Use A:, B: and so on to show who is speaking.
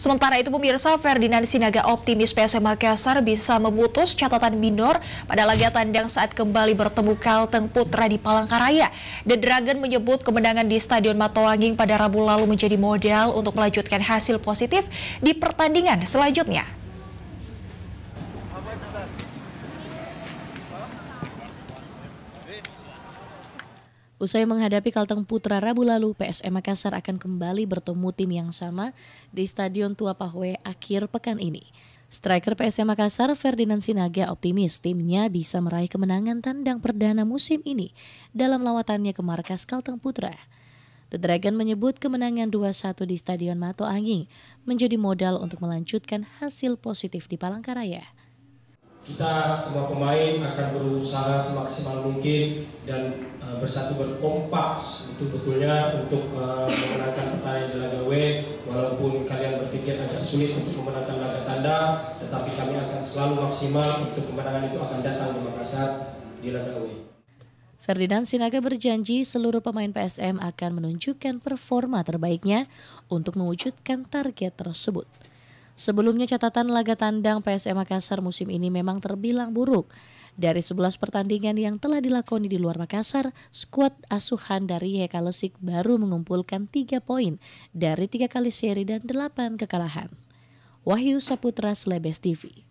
A: Sementara itu pemirsa Ferdinand Sinaga optimis PSM Makassar bisa memutus catatan minor pada laga tandang saat kembali bertemu Kalteng Putra di Palangkaraya. The Dragon menyebut kemenangan di Stadion Matoanging pada Rabu lalu menjadi modal untuk melanjutkan hasil positif di pertandingan selanjutnya. Usai
B: menghadapi Kalteng Putra Rabu lalu, PSM Makassar akan kembali bertemu tim yang sama di Stadion Tua Pahwe akhir pekan ini. Striker PSM Makassar Ferdinand Sinaga optimis timnya bisa meraih kemenangan tandang perdana musim ini dalam lawatannya ke markas Kalteng Putra. The Dragon menyebut kemenangan 2-1 di Stadion Mato Anging menjadi modal untuk melanjutkan hasil positif di Palangkaraya
C: kita semua pemain akan berusaha semaksimal mungkin dan uh, bersatu berkompak itu betulnya untuk uh, memenangkan pertandingan di laga W walaupun kalian berpikir agak sulit untuk memenangkan laga tanda tetapi kami akan selalu maksimal untuk kemenangan itu akan datang di Makassar di laga W.
B: Ferdinand Sinaga berjanji seluruh pemain PSM akan menunjukkan performa terbaiknya untuk mewujudkan target tersebut. Sebelumnya catatan laga tandang PSM Makassar musim ini memang terbilang buruk. Dari 11 pertandingan yang telah dilakoni di luar Makassar, skuad asuhan dari Heka Lesik baru mengumpulkan 3 poin dari 3 kali seri dan 8 kekalahan. Wahyu Saputra Slebes TV